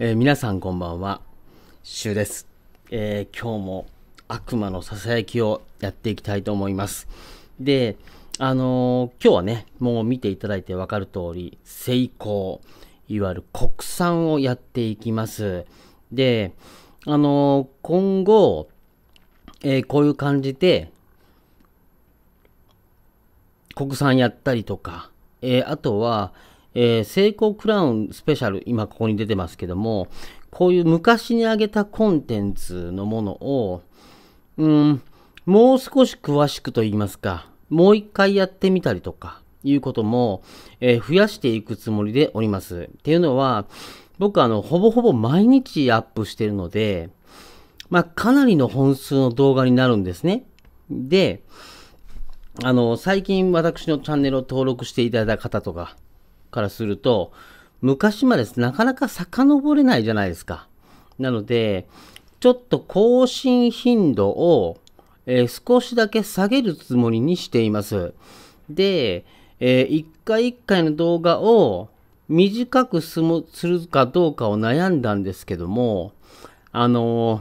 えー、皆さんこんばんは、シュウです、えー、今日も悪魔のささやきをやっていきたいと思います。で、あのー、今日はね、もう見ていただいてわかる通り、成功、いわゆる国産をやっていきます。で、あの今後、えこういう感じで、国産やったりとか、えあとは、えー、成功クラウンスペシャル、今ここに出てますけども、こういう昔にあげたコンテンツのものを、うん、もう少し詳しくと言いますか、もう一回やってみたりとか、いうことも、えー、増やしていくつもりでおります。っていうのは、僕あの、ほぼほぼ毎日アップしてるので、まあ、かなりの本数の動画になるんですね。で、あの、最近私のチャンネルを登録していただいた方とか、からすると、昔までなかなか遡れないじゃないですか。なので、ちょっと更新頻度を、えー、少しだけ下げるつもりにしています。で、えー、一回一回の動画を短くすもするかどうかを悩んだんですけども、あのー、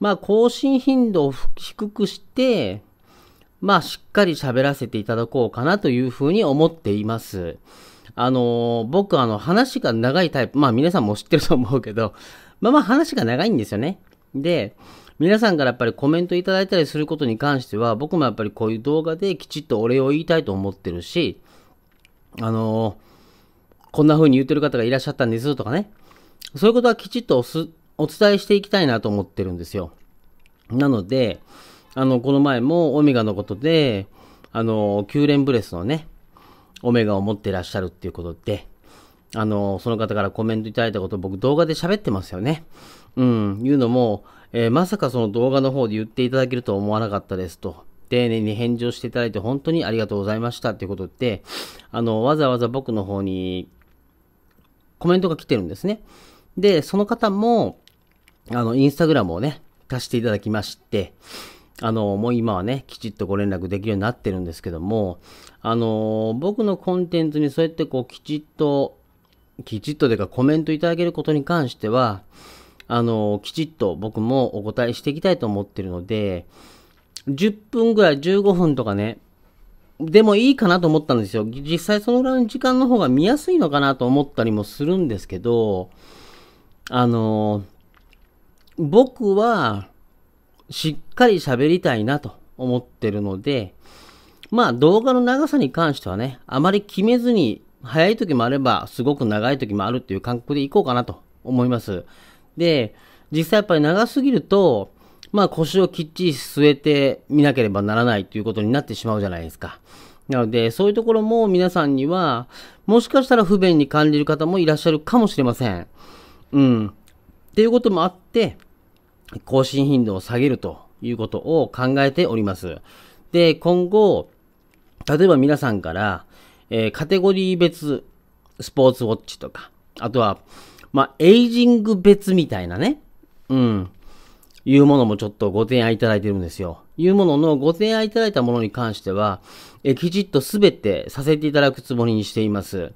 まあ、更新頻度を低くして、まあ、しっかり喋らせていただこうかなというふうに思っています。あのー、僕、あの、話が長いタイプ、まあ、皆さんも知ってると思うけど、まあまあ、話が長いんですよね。で、皆さんからやっぱりコメントいただいたりすることに関しては、僕もやっぱりこういう動画できちっとお礼を言いたいと思ってるし、あのー、こんな風に言ってる方がいらっしゃったんですとかね、そういうことはきちっとお伝えしていきたいなと思ってるんですよ。なので、あの、この前もオメガのことで、あの、9連ブレスのね、オメガを持ってらっしゃるっていうことで、あの、その方からコメントいただいたこと僕動画で喋ってますよね。うん、いうのも、えー、まさかその動画の方で言っていただけるとは思わなかったですと。丁寧に返事をしていただいて本当にありがとうございましたっていうことで、あの、わざわざ僕の方にコメントが来てるんですね。で、その方も、あの、インスタグラムをね、足していただきまして、あの、もう今はね、きちっとご連絡できるようになってるんですけども、あの、僕のコンテンツにそうやってこう、きちっと、きちっとというかコメントいただけることに関しては、あの、きちっと僕もお答えしていきたいと思ってるので、10分ぐらい、15分とかね、でもいいかなと思ったんですよ。実際そのぐらいの時間の方が見やすいのかなと思ったりもするんですけど、あの、僕は、しっかり喋りたいなと思ってるので、まあ動画の長さに関してはね、あまり決めずに、早い時もあれば、すごく長い時もあるっていう感覚でいこうかなと思います。で、実際やっぱり長すぎると、まあ腰をきっちり据えてみなければならないということになってしまうじゃないですか。なので、そういうところも皆さんには、もしかしたら不便に感じる方もいらっしゃるかもしれません。うん。っていうこともあって、更新頻度を下げるということを考えております。で、今後、例えば皆さんから、えー、カテゴリー別スポーツウォッチとか、あとは、まあ、エイジング別みたいなね、うん、いうものもちょっとご提案いただいてるんですよ。いうもののご提案いただいたものに関しては、えきちっとすべてさせていただくつもりにしています。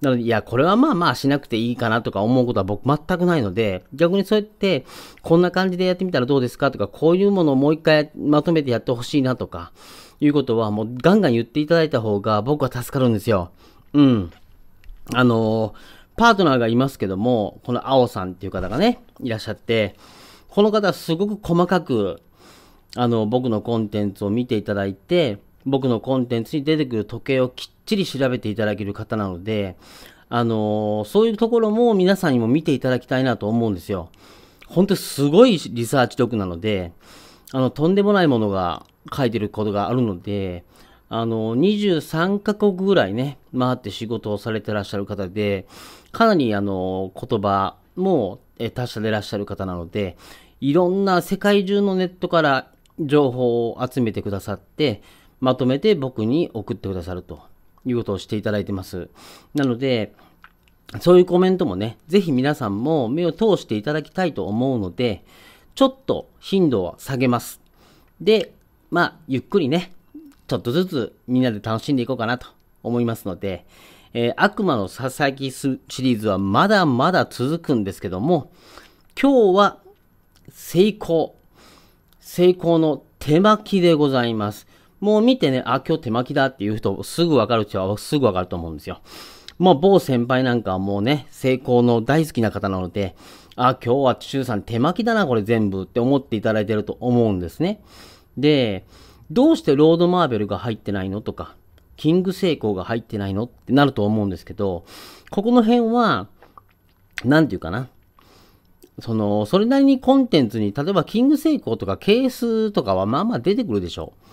なので、いや、これはまあまあしなくていいかなとか思うことは僕全くないので、逆にそうやって、こんな感じでやってみたらどうですかとか、こういうものをもう一回まとめてやってほしいなとか、いうことはもうガンガン言っていただいた方が僕は助かるんですよ。うん。あのパートナーがいますけども、この青さんっていう方がね、いらっしゃって、この方すごく細かく、あの、僕のコンテンツを見ていただいて、僕のコンテンツに出てくる時計をきっちり調べていただける方なので、あのー、そういうところも皆さんにも見ていただきたいなと思うんですよ。本当すごいリサーチ力なので、あの、とんでもないものが書いてることがあるので、あの、23カ国ぐらいね、回って仕事をされてらっしゃる方で、かなりあの、言葉も達者でらっしゃる方なので、いろんな世界中のネットから情報を集めてくださって、まとめて僕に送ってくださるということをしていただいてます。なので、そういうコメントもね、ぜひ皆さんも目を通していただきたいと思うので、ちょっと頻度を下げます。で、まあ、ゆっくりね、ちょっとずつみんなで楽しんでいこうかなと思いますので、えー、悪魔のささやきシリーズはまだまだ続くんですけども、今日は成功。成功の手巻きでございます。もう見てね、あ、今日手巻きだっていう人、すぐわかるちはすぐわかると思うんですよ。もう某先輩なんかはもうね、成功の大好きな方なので、あ、今日は中さん手巻きだな、これ全部って思っていただいてると思うんですね。で、どうしてロードマーベルが入ってないのとか、キング成功が入ってないのってなると思うんですけど、ここの辺は、なんていうかな。その、それなりにコンテンツに、例えばキング成功とかケースとかはまあまあ出てくるでしょう。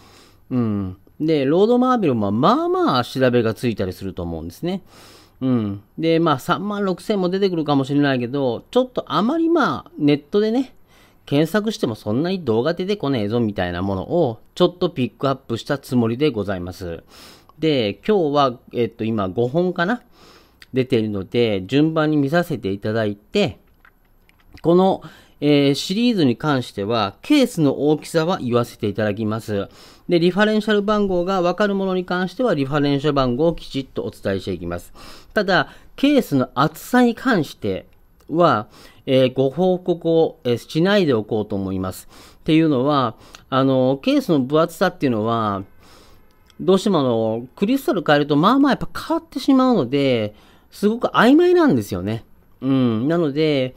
うん。で、ロードマーベルもまあまあ調べがついたりすると思うんですね。うん。で、まあ3万6000も出てくるかもしれないけど、ちょっとあまりまあネットでね、検索してもそんなに動画出てこねえぞみたいなものをちょっとピックアップしたつもりでございます。で、今日は、えっと今5本かな出ているので、順番に見させていただいて、この、えー、シリーズに関しては、ケースの大きさは言わせていただきます。で、リファレンシャル番号がわかるものに関しては、リファレンシャル番号をきちっとお伝えしていきます。ただ、ケースの厚さに関しては、えー、ご報告を、えー、しないでおこうと思います。っていうのは、あの、ケースの分厚さっていうのは、どうしてもあの、クリスタル変えると、まあまあやっぱ変わってしまうので、すごく曖昧なんですよね。うん。なので、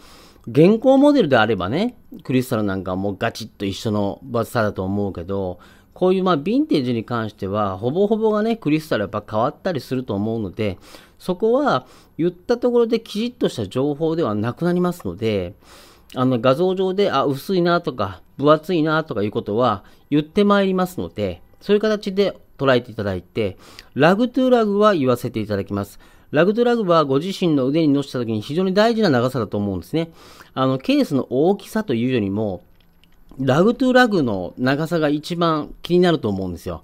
現行モデルであればね、クリスタルなんかもうガチッと一緒のバズサだと思うけど、こういうまあヴィンテージに関しては、ほぼほぼがね、クリスタルやっぱ変わったりすると思うので、そこは言ったところできちっとした情報ではなくなりますので、あの画像上で、あ、薄いなとか、分厚いなとかいうことは言ってまいりますので、そういう形で捉えていただいて、ラグトゥラグは言わせていただきます。ラグとラグはご自身の腕に乗せた時に非常に大事な長さだと思うんですね。あの、ケースの大きさというよりも、ラグとラグの長さが一番気になると思うんですよ。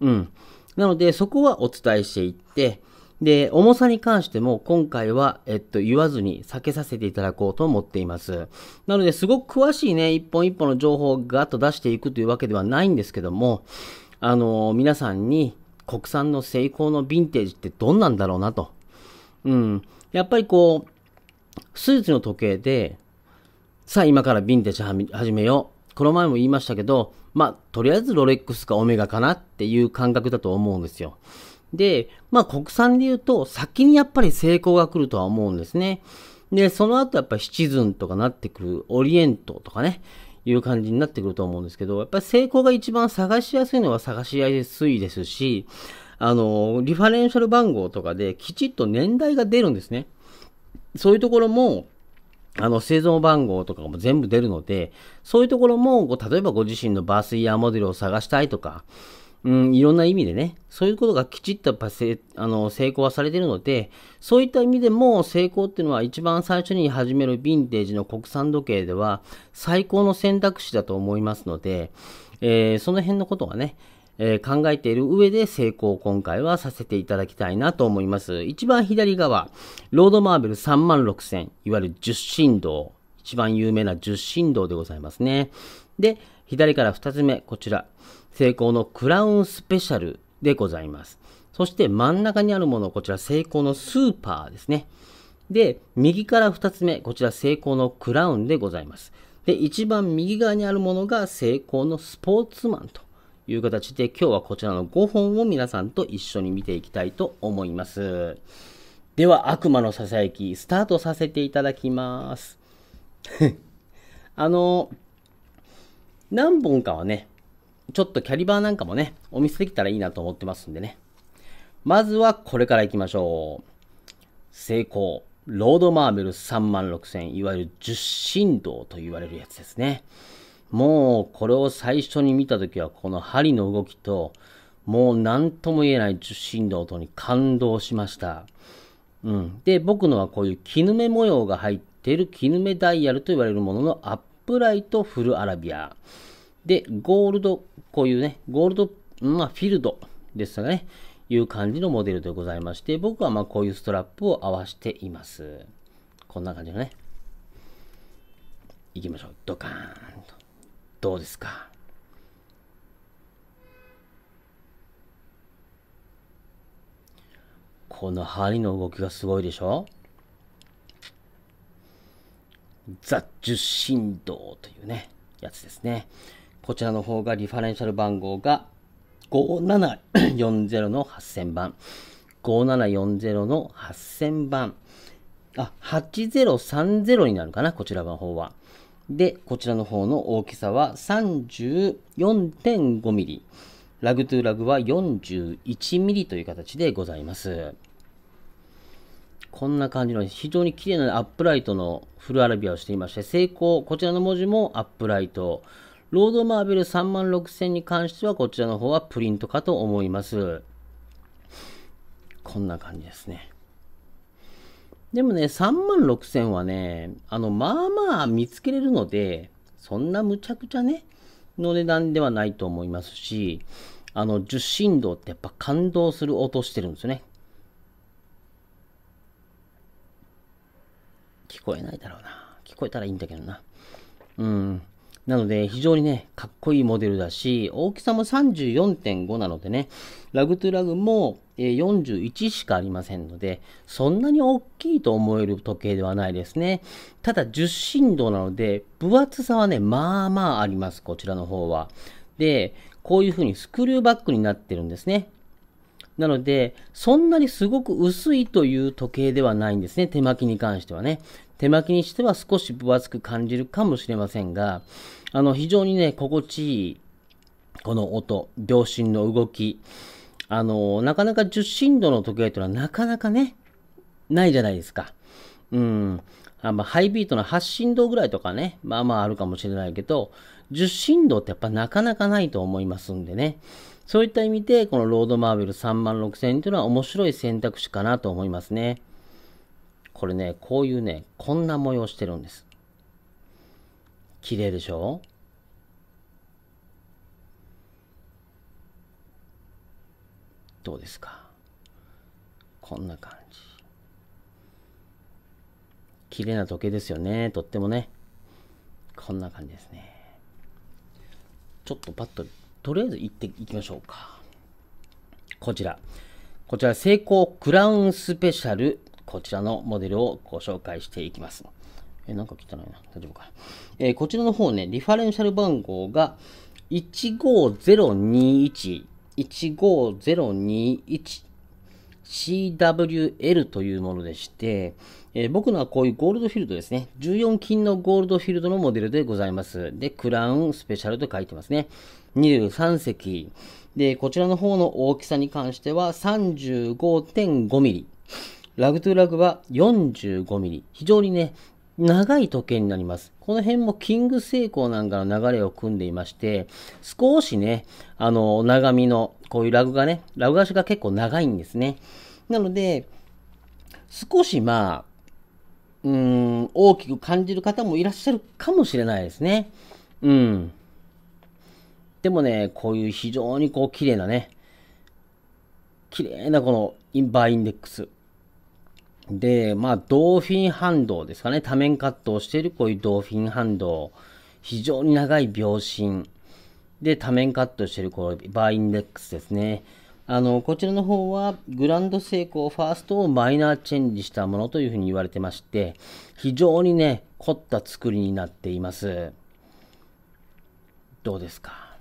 うん。なので、そこはお伝えしていって、で、重さに関しても今回は、えっと、言わずに避けさせていただこうと思っています。なので、すごく詳しいね、一本一本の情報をガッと出していくというわけではないんですけども、あのー、皆さんに国産の成功のヴィンテージってどんなんだろうなとうん。やっぱりこう、スーツの時計で、さあ今からヴィンテージ始めよう。この前も言いましたけど、まあ、とりあえずロレックスかオメガかなっていう感覚だと思うんですよ。で、まあ国産で言うと、先にやっぱり成功が来るとは思うんですね。で、その後やっぱシチズンとかなってくる、オリエントとかね、いう感じになってくると思うんですけど、やっぱり成功が一番探しやすいのは探しやすいですし、あの、リファレンシャル番号とかできちっと年代が出るんですね。そういうところも、あの、製造番号とかも全部出るので、そういうところも、例えばご自身のバースイヤーモデルを探したいとか、うん、いろんな意味でね、そういうことがきちっとやっぱせあの成功はされているので、そういった意味でも成功っていうのは一番最初に始めるヴィンテージの国産時計では最高の選択肢だと思いますので、えー、その辺のことはね、えー、考えている上で成功を今回はさせていただきたいなと思います。一番左側、ロードマーベル3万6000、いわゆる10振一番有名な10振動でございますね。で、左から2つ目、こちら、成功のクラウンスペシャルでございます。そして真ん中にあるもの、こちら成功のスーパーですね。で、右から2つ目、こちら成功のクラウンでございます。で、一番右側にあるものが成功のスポーツマンという形で今日はこちらの5本を皆さんと一緒に見ていきたいと思います。では悪魔のささやきスタートさせていただきます。あの、何本かはね、ちょっとキャリバーなんかもね、お見せできたらいいなと思ってますんでね。まずはこれから行きましょう。成功。ロードマーベル3 6000、いわゆる10振動と言われるやつですね。もうこれを最初に見た時はこの針の動きともう何とも言えない受信の音に感動しました。うん。で、僕のはこういう絹目模様が入っている絹目ダイヤルと言われるもののアップライトフルアラビア。で、ゴールド、こういうね、ゴールド、まあフィールドですかね。いう感じのモデルでございまして、僕はまあこういうストラップを合わしています。こんな感じのね。いきましょう。ドカーンと。どうですかこの針の動きがすごいでしょ雑十振動というね、やつですね。こちらの方がリファレンシャル番号が5740の8000番。5740の8000番。あ、8030になるかな、こちらの方は。で、こちらの方の大きさは 34.5mm。ラグトゥラグは 41mm という形でございます。こんな感じの非常に綺麗なアップライトのフルアラビアをしていまして、成功、こちらの文字もアップライト。ロードマーベル36000に関してはこちらの方はプリントかと思います。こんな感じですね。でもね、3万6000はね、あの、まあまあ見つけれるので、そんなむちゃくちゃね、の値段ではないと思いますし、あの、受信動ってやっぱ感動する音してるんですよね。聞こえないだろうな。聞こえたらいいんだけどな。うん。なので、非常にね、かっこいいモデルだし、大きさも34.5なのでね、ラグトゥラグも41しかありませんので、そんなに大きいと思える時計ではないですね。ただ十0振動なので、分厚さはね、まあまああります、こちらの方は。で、こういうふうにスクリューバックになってるんですね。なので、そんなにすごく薄いという時計ではないんですね、手巻きに関してはね。手巻きにしては少し分厚く感じるかもしれませんが、あの、非常にね、心地いい、この音、秒針の動き、あの、なかなか10振度の時計というのはなかなかね、ないじゃないですか。うん。あまあ、ハイビートの8振動ぐらいとかね、まあまああるかもしれないけど、10振動ってやっぱなかなかないと思いますんでね。そういった意味で、このロードマーベル3 6000というのは面白い選択肢かなと思いますね。これね、こういうね、こんな模様してるんです。綺麗でしょどうですかこんな感じ。綺麗な時計ですよね。とってもね。こんな感じですね。ちょっとパッと、とりあえず行っていきましょうか。こちら。こちら、成功クラウンスペシャル。こちらのモデルをご紹介していきます。え、なんか汚いな。大丈夫か。えー、こちらの方ね、リファレンシャル番号が15021 15021CWL というものでして、えー、僕のはこういうゴールドフィールドですね。14金のゴールドフィールドのモデルでございます。で、クラウンスペシャルと書いてますね。23席。で、こちらの方の大きさに関しては35.5ミリ。ラグトゥラグは45ミリ。非常にね、長い時計になります。この辺もキングセイコーなんかの流れを組んでいまして、少しね、あの、長みの、こういうラグがね、ラグ足が結構長いんですね。なので、少しまあ、うん、大きく感じる方もいらっしゃるかもしれないですね。うん。でもね、こういう非常にこう、綺麗なね、綺麗なこのインバーインデックス。で、まあ、ドーフィン反動ですかね。多面カットをしているこういうドーフィン反動。非常に長い秒針。で、多面カットしているこうバーインデックスですね。あの、こちらの方は、グランド成功ファーストをマイナーチェンジしたものというふうに言われてまして、非常にね、凝った作りになっています。どうですか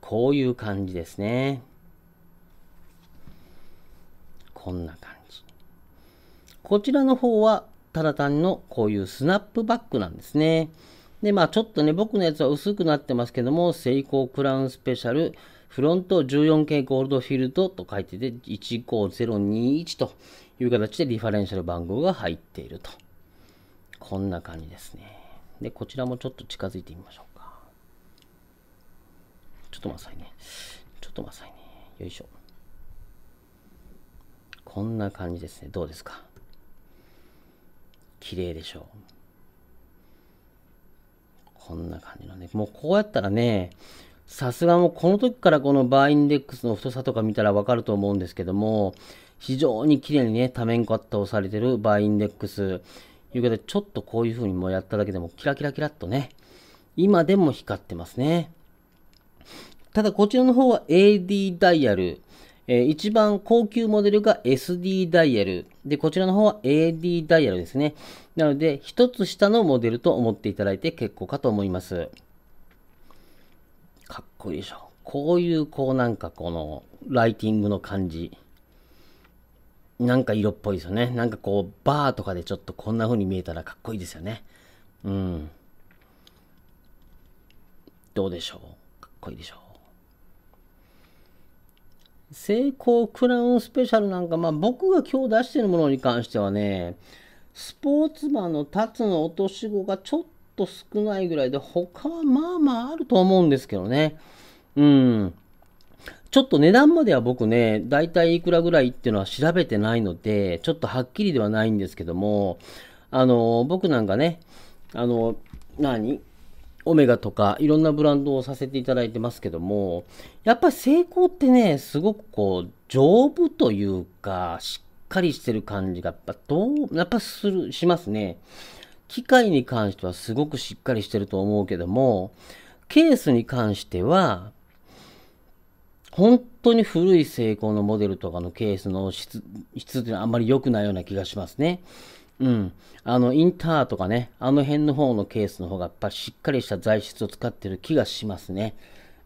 こういう感じですね。こんな感じ。こちらの方は、ただ単のこういうスナップバックなんですね。で、まあちょっとね、僕のやつは薄くなってますけども、セイコークラウンスペシャル、フロント 14K ゴールドフィールドと書いてて、15021という形でリファレンシャル番号が入っていると。こんな感じですね。で、こちらもちょっと近づいてみましょうか。ちょっと待さいね。ちょっと待さいね。よいしょ。こんな感じですね。どうですか綺麗でしょう。こんな感じのね。もうこうやったらね、さすがもうこの時からこのバーインデックスの太さとか見たらわかると思うんですけども、非常に綺麗にね、多面カットをされてるバーインデックス。いうことで、ちょっとこういう風にもうやっただけでもキラキラキラっとね、今でも光ってますね。ただこちらの方は AD ダイヤルえ一番高級モデルが SD ダイヤル。で、こちらの方は AD ダイヤルですね。なので、一つ下のモデルと思っていただいて結構かと思います。かっこいいでしょ。こういう、こうなんかこの、ライティングの感じ。なんか色っぽいですよね。なんかこう、バーとかでちょっとこんな風に見えたらかっこいいですよね。うん。どうでしょうかっこいいでしょう成功クラウンスペシャルなんか、まあ僕が今日出してるものに関してはね、スポーツマンの立つの落とし子がちょっと少ないぐらいで、他はまあまああると思うんですけどね。うん。ちょっと値段までは僕ね、だいたいいくらぐらいっていうのは調べてないので、ちょっとはっきりではないんですけども、あの、僕なんかね、あの、何オメガとかいろんなブランドをさせていただいてますけども、やっぱり成功ってね、すごくこう、丈夫というか、しっかりしてる感じが、やっぱどう、やっぱする、しますね。機械に関してはすごくしっかりしてると思うけども、ケースに関しては、本当に古い成功のモデルとかのケースの質、質っていうのはあんまり良くないような気がしますね。うん。あの、インターとかね、あの辺の方のケースの方が、やっぱしっかりした材質を使ってる気がしますね。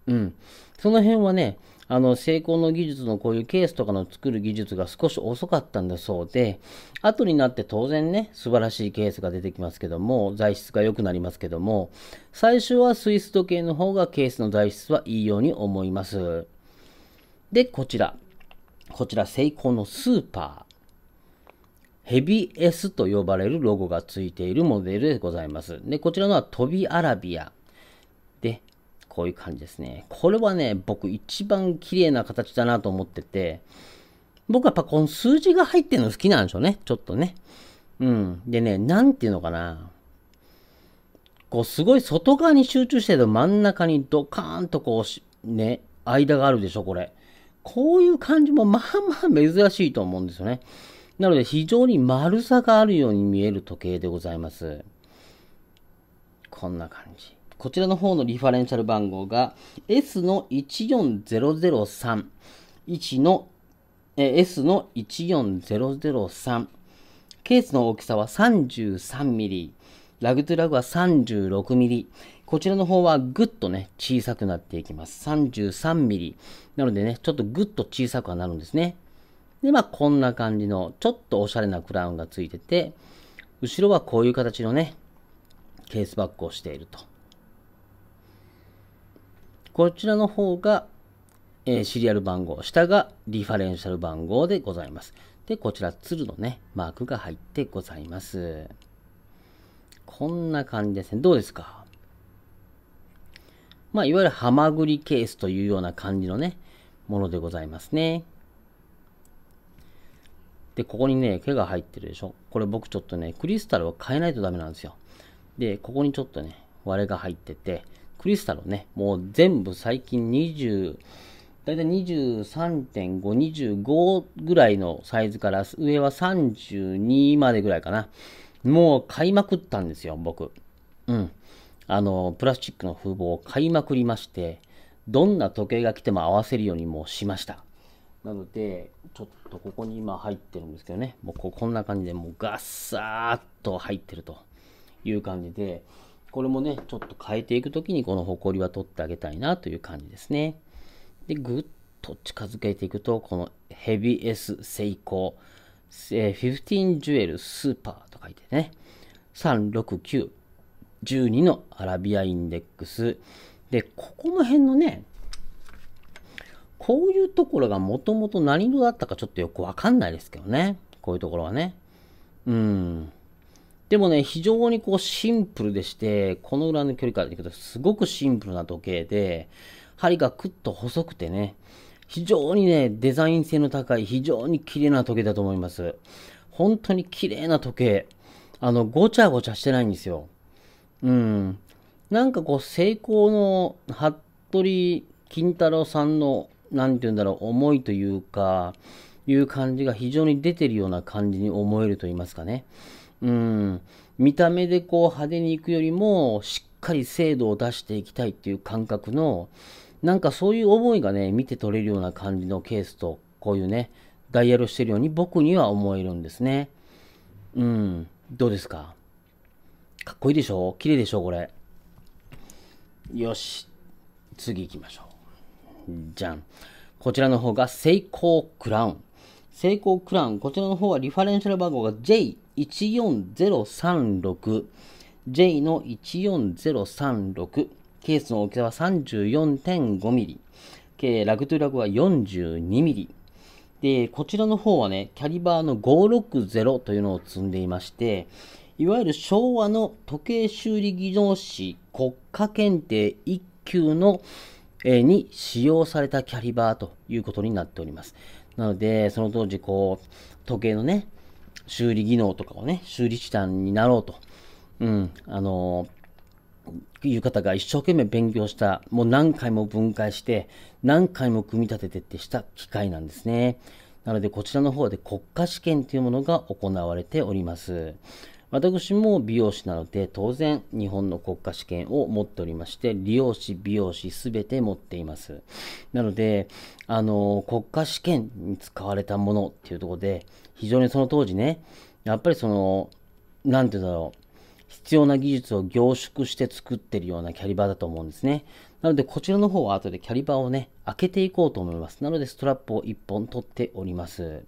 うん。その辺はね、あの、成功の技術のこういうケースとかの作る技術が少し遅かったんだそうで、後になって当然ね、素晴らしいケースが出てきますけども、材質が良くなりますけども、最初はスイス時計の方がケースの材質はいいように思います。で、こちら。こちら、成功のスーパー。ヘビ S と呼ばれるロゴがついているモデルでございます。で、こちらのはトビアラビア。で、こういう感じですね。これはね、僕一番綺麗な形だなと思ってて、僕はやっぱこの数字が入ってるの好きなんでしょうね。ちょっとね。うん。でね、なんていうのかな。こう、すごい外側に集中してると真ん中にドカーンとこう、ね、間があるでしょ、これ。こういう感じもまあまあ珍しいと思うんですよね。なので非常に丸さがあるように見える時計でございます。こんな感じ。こちらの方のリファレンシャル番号が S の14003、1のえ S の14003、ケースの大きさは 33mm、ラグトゥラグは 36mm、こちらの方はぐっとね、小さくなっていきます。33mm。なのでね、ちょっとぐっと小さくはなるんですね。で、まあこんな感じの、ちょっとおしゃれなクラウンがついてて、後ろはこういう形のね、ケースバッグをしていると。こちらの方が、えー、シリアル番号、下がリファレンシャル番号でございます。で、こちら、鶴のね、マークが入ってございます。こんな感じですね。どうですかまあ、いわゆるハマグリケースというような感じのね、ものでございますね。で、ここにね、毛が入ってるでしょ。これ僕ちょっとね、クリスタルを変えないとダメなんですよ。で、ここにちょっとね、割れが入ってて、クリスタルをね、もう全部最近20、だいたい23.5、25ぐらいのサイズから、上は32までぐらいかな。もう買いまくったんですよ、僕。うん。あの、プラスチックの風貌を買いまくりまして、どんな時計が来ても合わせるようにもしました。なので、ちょっとここに今入ってるんですけどね、もうここんな感じで、もうガッサーっと入ってるという感じで、これもね、ちょっと変えていくときにこのホコリは取ってあげたいなという感じですね。で、ぐっと近づけていくと、このヘビスセイコー、15ジュエルスーパーと書いてね、369、12のアラビアインデックス。で、ここの辺のね、こういうところがもともと何色だったかちょっとよくわかんないですけどね。こういうところはね。うん。でもね、非常にこうシンプルでして、この裏の距離からできとすごくシンプルな時計で、針がクッと細くてね、非常にね、デザイン性の高い、非常に綺麗な時計だと思います。本当に綺麗な時計。あの、ごちゃごちゃしてないんですよ。うん。なんかこう、成功の服部金太郎さんの何て言うんだろう、重いというか、いう感じが非常に出てるような感じに思えると言いますかね。うん。見た目でこう派手に行くよりも、しっかり精度を出していきたいっていう感覚の、なんかそういう思いがね、見て取れるような感じのケースと、こういうね、ダイヤルしてるように僕には思えるんですね。うん。どうですかかっこいいでしょ綺麗でしょこれ。よし。次行きましょう。じゃん。こちらの方がセイコークラウン。セイコークラウン、こちらの方はリファレンシャル番号が J14036。J の14036。ケースの大きさは 34.5mm。計ラグトゥラグは 42mm。で、こちらの方はね、キャリバーの560というのを積んでいまして、いわゆる昭和の時計修理技能士国家検定1級のに使用されたキャリバーということになっております。なので、その当時、こう、時計のね、修理技能とかをね、修理手段になろうと、うん、あのー、いう方が一生懸命勉強した、もう何回も分解して、何回も組み立ててってした機械なんですね。なので、こちらの方で国家試験というものが行われております。私も美容師なので当然日本の国家試験を持っておりまして、理容師、美容師すべて持っています。なので、あの、国家試験に使われたものっていうところで、非常にその当時ね、やっぱりその、なんて言うんだろう、必要な技術を凝縮して作ってるようなキャリバーだと思うんですね。なので、こちらの方は後でキャリバーをね、開けていこうと思います。なので、ストラップを1本取っております。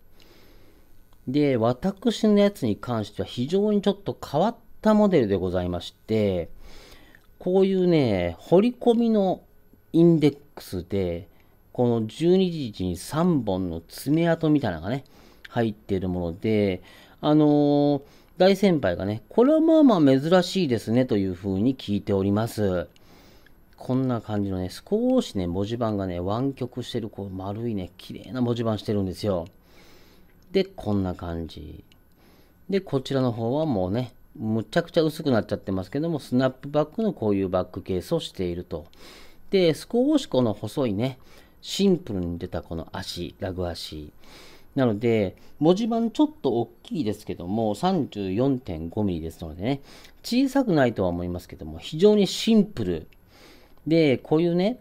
で、私のやつに関しては非常にちょっと変わったモデルでございまして、こういうね、掘り込みのインデックスで、この12時に3本の爪痕みたいなのがね、入っているもので、あのー、大先輩がね、これはまあまあ珍しいですねというふうに聞いております。こんな感じのね、少しね、文字盤がね、湾曲してる、こう丸いね、綺麗な文字盤してるんですよ。で、こんな感じ。で、こちらの方はもうね、むちゃくちゃ薄くなっちゃってますけども、スナップバックのこういうバックケースをしていると。で、少しこの細いね、シンプルに出たこの足、ラグ足。なので、文字盤ちょっと大きいですけども、34.5mm ですのでね、小さくないとは思いますけども、非常にシンプル。で、こういうね、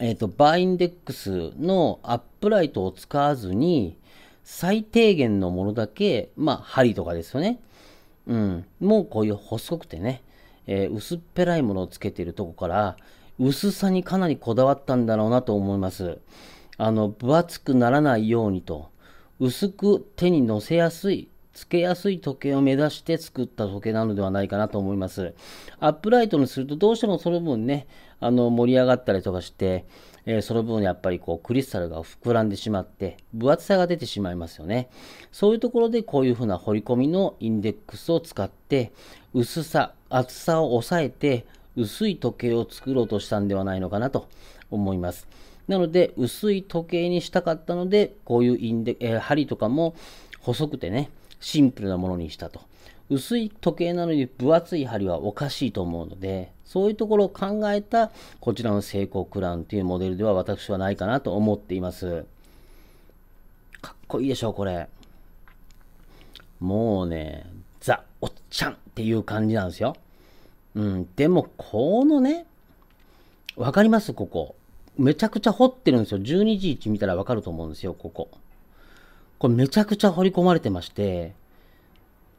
えっ、ー、と、バーインデックスのアップライトを使わずに、最低限のものだけ、まあ、針とかですよね。うん。もうこういう細くてね、えー、薄っぺらいものをつけているとこから、薄さにかなりこだわったんだろうなと思います。あの、分厚くならないようにと、薄く手に乗せやすい、つけやすい時計を目指して作った時計なのではないかなと思います。アップライトにするとどうしてもその分ね、あの、盛り上がったりとかして、えー、その分やっぱりこうクリスタルが膨らんでしまって、分厚さが出てしまいますよね。そういうところでこういうふうな彫り込みのインデックスを使って、薄さ、厚さを抑えて、薄い時計を作ろうとしたんではないのかなと思います。なので、薄い時計にしたかったので、こういうインデ、えー、針とかも細くてね、シンプルなものにしたと。薄い時計なのに分厚い針はおかしいと思うので、そういうところを考えたこちらのセイコークラウンというモデルでは私はないかなと思っています。かっこいいでしょう、これ。もうね、ザ・おっちゃんっていう感じなんですよ。うん、でも、このね、わかりますここ。めちゃくちゃ掘ってるんですよ。12時1見たらわかると思うんですよ、ここ。これめちゃくちゃ掘り込まれてまして、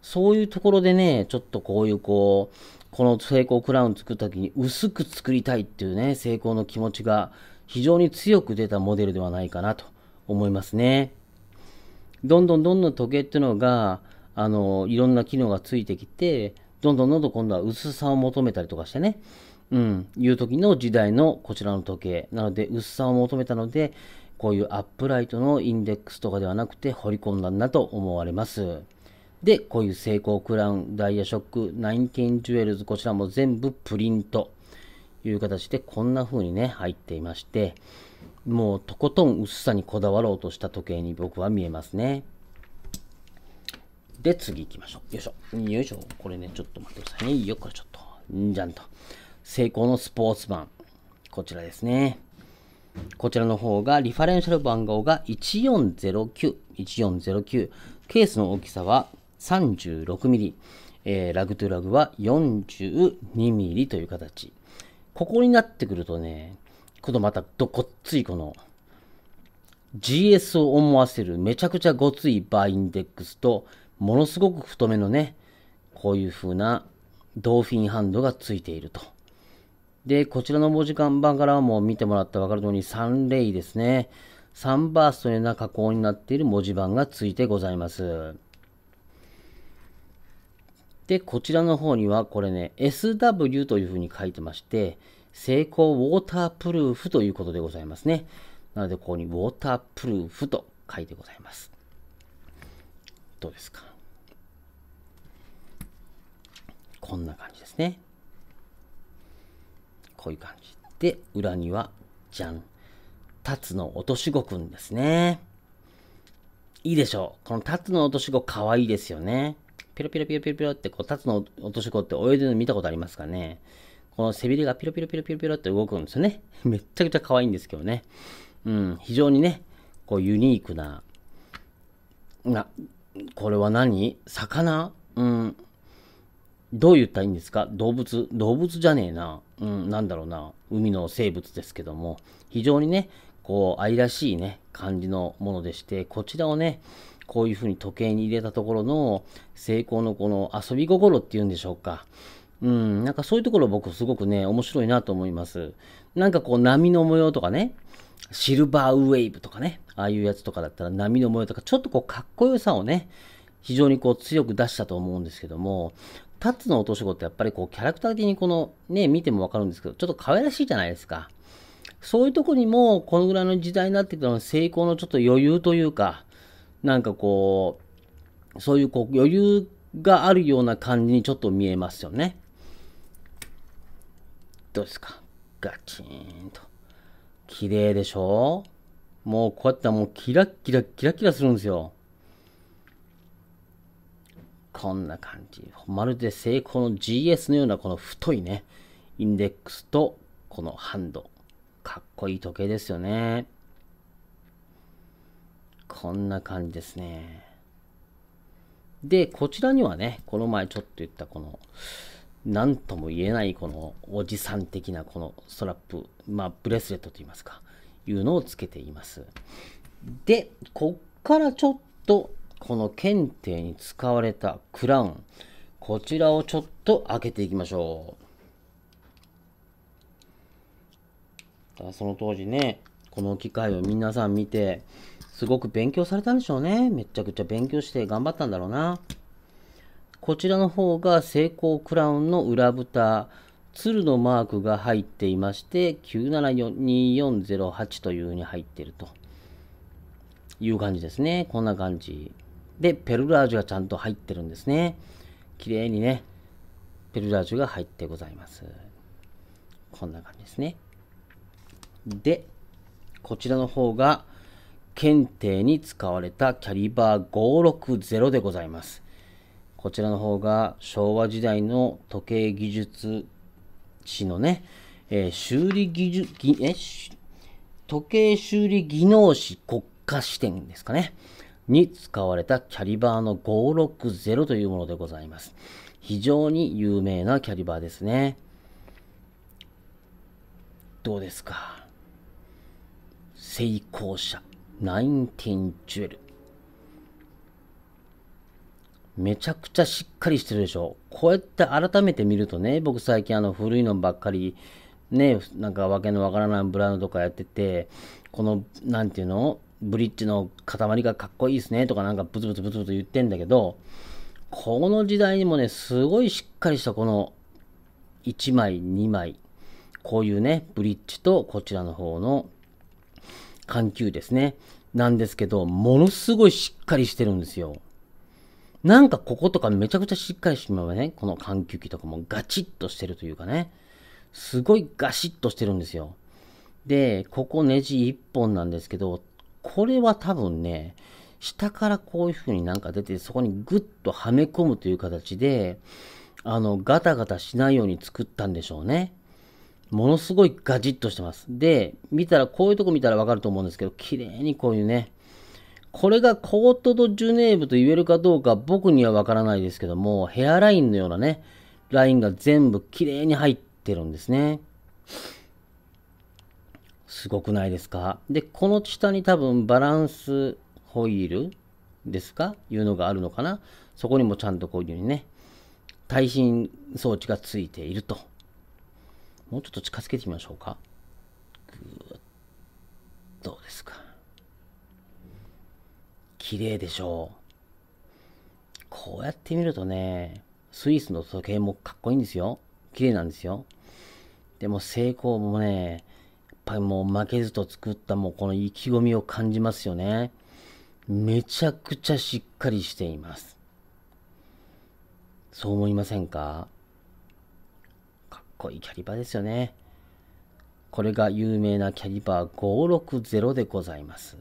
そういうところでね、ちょっとこういうこう、この成功クラウン作った時に薄く作りたいっていうね、成功の気持ちが非常に強く出たモデルではないかなと思いますね。どんどんどんどん時計っていうのが、あの、いろんな機能がついてきて、どんどんどんどん今度は薄さを求めたりとかしてね、うん、いう時の時代のこちらの時計。なので、薄さを求めたので、こういうアップライトのインデックスとかではなくて、彫り込んだんだと思われます。で、こういうセイコークラウン、ダイヤショック、ナインティンジュエルズ、こちらも全部プリントいう形で、こんな風にね、入っていまして、もうとことん薄さにこだわろうとした時計に僕は見えますね。で、次行きましょう。よいしょ。よいしょ。これね、ちょっと待ってくださいね。よっこれちょっと。んじゃんと。成功のスポーツ版。こちらですね。こちらの方が、リファレンシャル番号が1409。1409。ケースの大きさは36ミリ、えー、ラグトゥラグは42ミリという形。ここになってくるとね、このまたどこっついこの GS を思わせるめちゃくちゃごついバーインデックスとものすごく太めのね、こういう風なドーフィンハンドがついていると。で、こちらの文字看板からも見てもらったらわかる通りサンレイですね。サンバーストのような加工になっている文字盤がついてございます。で、こちらの方にはこれね、SW というふうに書いてまして、成功ウォータープルーフということでございますね。なので、ここにウォータープルーフと書いてございます。どうですかこんな感じですね。こういう感じ。で、裏には、じゃん。タツの落とし子くんですね。いいでしょう。このタツの落とし子かわいいですよね。ピロピロピロピロピロってこう、タツの落とし子って泳いでるの見たことありますかねこの背びれがピロピロピロピロピロって動くんですよね。めっちゃくちゃ可愛いんですけどね。うん、非常にね、こうユニークな、な、これは何魚うん、どう言ったらいいんですか動物、動物じゃねえな。うん、なんだろうな。海の生物ですけども、非常にね、こう、愛らしいね、感じのものでして、こちらをね、こういうふうに時計に入れたところの成功のこの遊び心っていうんでしょうか。うん、なんかそういうところ僕すごくね、面白いなと思います。なんかこう波の模様とかね、シルバーウェーブとかね、ああいうやつとかだったら波の模様とか、ちょっとこうかっこよさをね、非常にこう強く出したと思うんですけども、タッツの落とし子ってやっぱりこうキャラクター的にこのね、見てもわかるんですけど、ちょっと可愛らしいじゃないですか。そういうとこにも、このぐらいの時代になってくるの成功のちょっと余裕というか、なんかこう、そういうこう余裕があるような感じにちょっと見えますよね。どうですかガチーンと。綺麗でしょもうこうやったらもうキラッキラキラキラするんですよ。こんな感じ。まるで成功の GS のようなこの太いね、インデックスとこのハンド。かっこいい時計ですよね。こんな感じですね。で、こちらにはね、この前ちょっと言ったこの、何とも言えないこのおじさん的なこのストラップ、まあブレスレットと言いますか、いうのをつけています。で、こっからちょっとこの検定に使われたクラウン、こちらをちょっと開けていきましょう。その当時ね、この機械を皆さん見て、すごく勉強されたんでしょうね。めちゃくちゃ勉強して頑張ったんだろうな。こちらの方が成功クラウンの裏蓋、鶴のマークが入っていまして、972408という風に入ってるという感じですね。こんな感じ。で、ペルラージュがちゃんと入ってるんですね。綺麗にね、ペルラージュが入ってございます。こんな感じですね。で、こちらの方が、検定に使われたキャリバー560でございます。こちらの方が昭和時代の時計技術士のね、えー、修理技術、え、時計修理技能士国家視点ですかね。に使われたキャリバーの560というものでございます。非常に有名なキャリバーですね。どうですか成功者。1 9エル。めちゃくちゃしっかりしてるでしょこうやって改めて見るとね僕最近あの古いのばっかりねなんかわけのわからないブランドとかやっててこの何ていうのブリッジの塊がかっこいいですねとかなんかブツブツブツブツ言ってんだけどこの時代にもねすごいしっかりしたこの1枚2枚こういうねブリッジとこちらの方の緩急ですね。なんですけど、ものすごいしっかりしてるんですよ。なんかこことかめちゃくちゃしっかりしてますね、この緩急器とかもガチッとしてるというかね、すごいガシッとしてるんですよ。で、ここネジ1本なんですけど、これは多分ね、下からこういう風になんか出て、そこにグッとはめ込むという形で、あの、ガタガタしないように作ったんでしょうね。ものすごいガジッとしてます。で、見たら、こういうとこ見たらわかると思うんですけど、綺麗にこういうね、これがコートドジュネーブと言えるかどうか僕にはわからないですけども、ヘアラインのようなね、ラインが全部綺麗に入ってるんですね。すごくないですかで、この下に多分バランスホイールですかいうのがあるのかなそこにもちゃんとこういうにね、耐震装置がついているともうちょっと近づけてみましょうか。どうですか。綺麗でしょう。こうやって見るとね、スイスの時計もかっこいいんですよ。綺麗なんですよ。でも成功もね、やっぱりもう負けずと作ったもうこの意気込みを感じますよね。めちゃくちゃしっかりしています。そう思いませんかこいいキャリバーですよね。これが有名なキャリバー560でございます。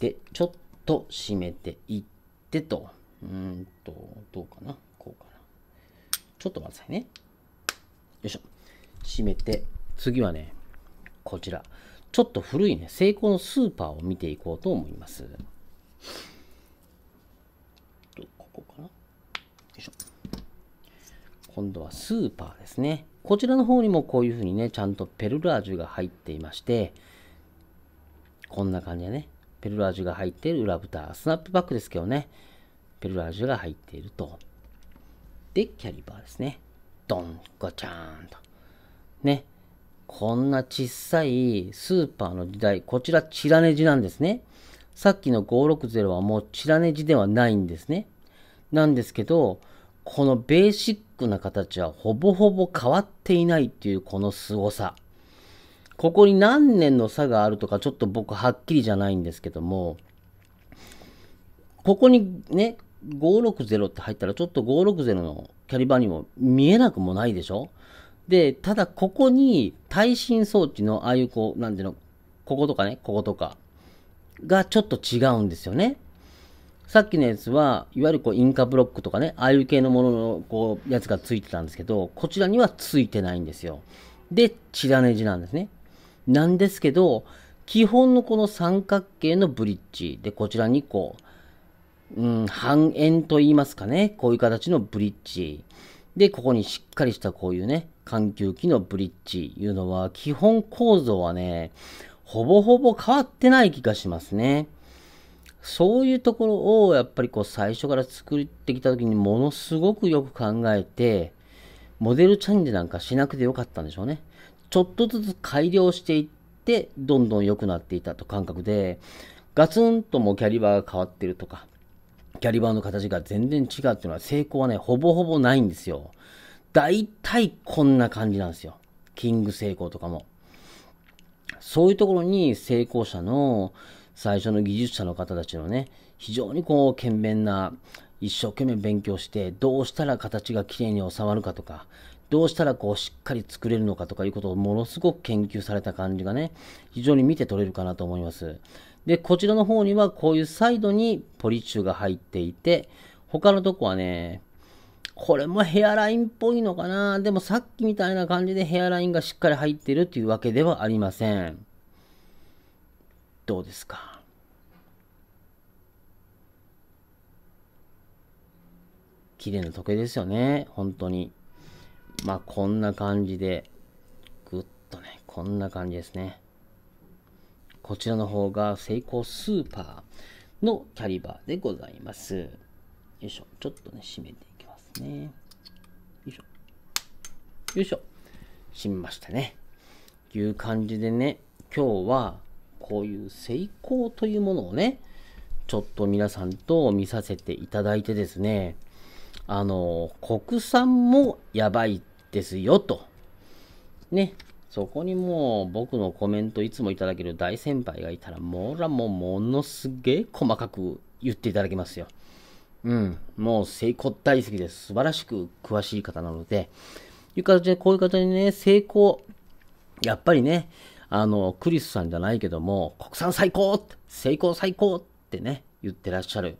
で、ちょっと締めていってと。うんと、どうかなこうかな。ちょっと待っていね。よいしょ。締めて、次はね、こちら。ちょっと古いね、成功のスーパーを見ていこうと思います。ここかなよいしょ。今度はスーパーですね。こちらの方にもこういう風にね、ちゃんとペルラージュが入っていまして、こんな感じでね、ペルラージュが入っている裏蓋、スナップバックですけどね、ペルラージュが入っていると。で、キャリバーですね。ドン、ガチャーンと。ね。こんな小さいスーパーの時代、こちらチラネジなんですね。さっきの560はもうチラネジではないんですね。なんですけど、このベーシックな形はほぼほぼ変わっていないっていうこの凄さ。ここに何年の差があるとかちょっと僕はっきりじゃないんですけども、ここにね、560って入ったらちょっと560のキャリバーにも見えなくもないでしょで、ただここに耐震装置のああいうこう、なんていうの、こことかね、こことかがちょっと違うんですよね。さっきのやつは、いわゆるこう、インカブロックとかね、ああいう系のものの、こう、やつがついてたんですけど、こちらにはついてないんですよ。で、チラネジなんですね。なんですけど、基本のこの三角形のブリッジで、こちらにこう、うん、半円と言いますかね、こういう形のブリッジ。で、ここにしっかりしたこういうね、緩急機のブリッジいうのは、基本構造はね、ほぼほぼ変わってない気がしますね。そういうところをやっぱりこう最初から作ってきた時にものすごくよく考えて、モデルチャレンジなんかしなくてよかったんでしょうね。ちょっとずつ改良していって、どんどん良くなっていたと感覚で、ガツンともうキャリバーが変わってるとか、キャリバーの形が全然違うっていうのは成功はね、ほぼほぼないんですよ。大体こんな感じなんですよ。キング成功とかも。そういうところに成功者の最初の技術者の方たちのね、非常にこう、懸命な、一生懸命勉強して、どうしたら形がきれいに収まるかとか、どうしたらこうしっかり作れるのかとかいうことをものすごく研究された感じがね、非常に見て取れるかなと思います。で、こちらの方にはこういうサイドにポリッシュが入っていて、他のとこはね、これもヘアラインっぽいのかなでもさっきみたいな感じでヘアラインがしっかり入ってるっていうわけではありません。どうですか綺麗な時計ですよね。本当に。まあ、こんな感じで、ぐっとね、こんな感じですね。こちらの方がセイコースーパーのキャリバーでございます。よいしょ。ちょっとね、閉めていきますね。よいしょ。よいしょ。閉めましたね。いう感じでね、今日はこういうセイコーというものをね、ちょっと皆さんと見させていただいてですね、あの、国産もやばいですよと。ね。そこにもう僕のコメントいつもいただける大先輩がいたら、もらもうものすげえ細かく言っていただけますよ。うん。もう成功大好きです。素晴らしく詳しい方なので、いう形で、こういう形でね、成功、やっぱりね、あの、クリスさんじゃないけども、国産最高成功最高ってね、言ってらっしゃる。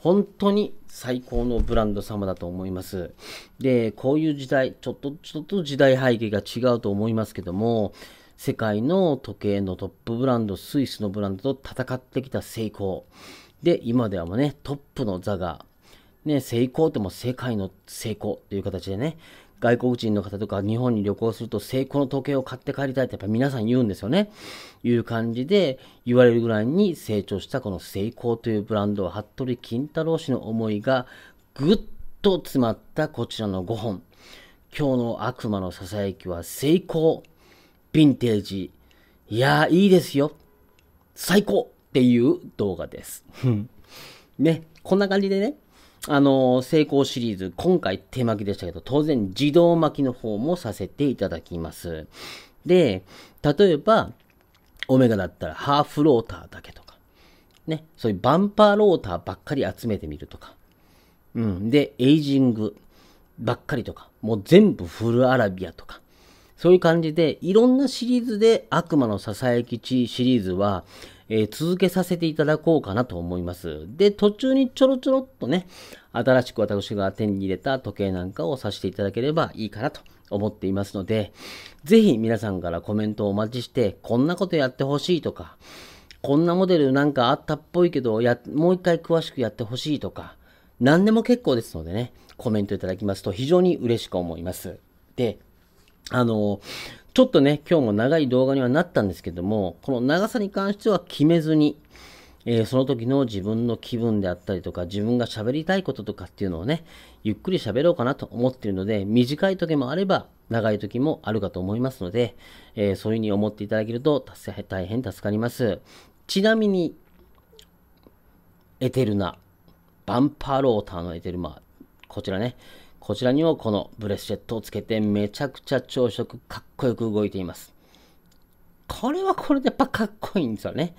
本当に最高のブランド様だと思います。で、こういう時代、ちょっとちょっと時代背景が違うと思いますけども、世界の時計のトップブランド、スイスのブランドと戦ってきた成功。で、今ではもうね、トップの座が、ね、セイコーっても世界の成功という形でね、外国人の方とか日本に旅行すると成功の時計を買って帰りたいってやっぱ皆さん言うんですよね。いう感じで言われるぐらいに成長したこの成功というブランドは服部金太郎氏の思いがぐっと詰まったこちらの5本。今日の悪魔のささやきは成功。ヴィンテージ。いやーいいですよ。最高っていう動画です。ね。こんな感じでね、あの、成功シリーズ、今回手巻きでしたけど、当然自動巻きの方もさせていただきます。で、例えば、オメガだったらハーフローターだけとか、ね、そういうバンパーローターばっかり集めてみるとか、うん、で、エイジングばっかりとか、もう全部フルアラビアとか、そういう感じで、いろんなシリーズで悪魔のささやきシリーズは、えー、続けさせていただこうかなと思います。で、途中にちょろちょろっとね、新しく私が手に入れた時計なんかをさせていただければいいかなと思っていますので、ぜひ皆さんからコメントをお待ちして、こんなことやってほしいとか、こんなモデルなんかあったっぽいけど、や、もう一回詳しくやってほしいとか、何でも結構ですのでね、コメントいただきますと非常に嬉しく思います。で、あのちょっとね、今日も長い動画にはなったんですけども、この長さに関しては決めずに、えー、その時の自分の気分であったりとか、自分が喋りたいこととかっていうのをね、ゆっくり喋ろうかなと思っているので、短い時もあれば、長い時もあるかと思いますので、えー、そういうふうに思っていただけると大変助かります。ちなみに、エテルナ、バンパーローターのエテルマ、こちらね、こちらにもこのブレスジェットをつけてめちゃくちゃ朝食かっこよく動いています。これはこれでやっぱかっこいいんですよね。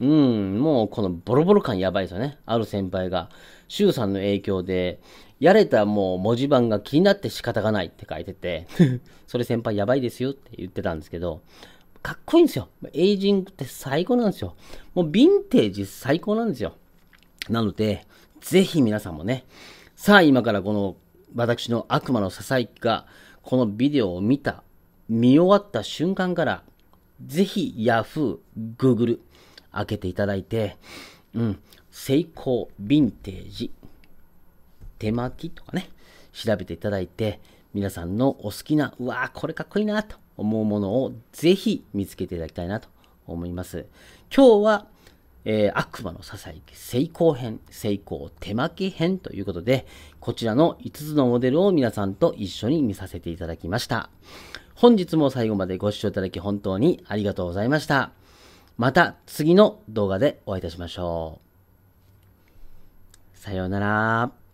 うん、もうこのボロボロ感やばいですよね。ある先輩が、周さんの影響で、やれたもう文字盤が気になって仕方がないって書いてて それ先輩やばいですよって言ってたんですけど、かっこいいんですよ。エイジングって最高なんですよ。もうヴィンテージ最高なんですよ。なので、ぜひ皆さんもね、さあ今からこの私の悪魔のささやきが、このビデオを見た、見終わった瞬間から、ぜひ Yahoo、Google 開けていただいて、うん、セイコーヴィンテージ、手巻きとかね、調べていただいて、皆さんのお好きな、うわー、これかっこいいなと思うものをぜひ見つけていただきたいなと思います。今日はえー、悪魔のささやき成功編、成功手巻き編ということで、こちらの5つのモデルを皆さんと一緒に見させていただきました。本日も最後までご視聴いただき本当にありがとうございました。また次の動画でお会いいたしましょう。さようなら。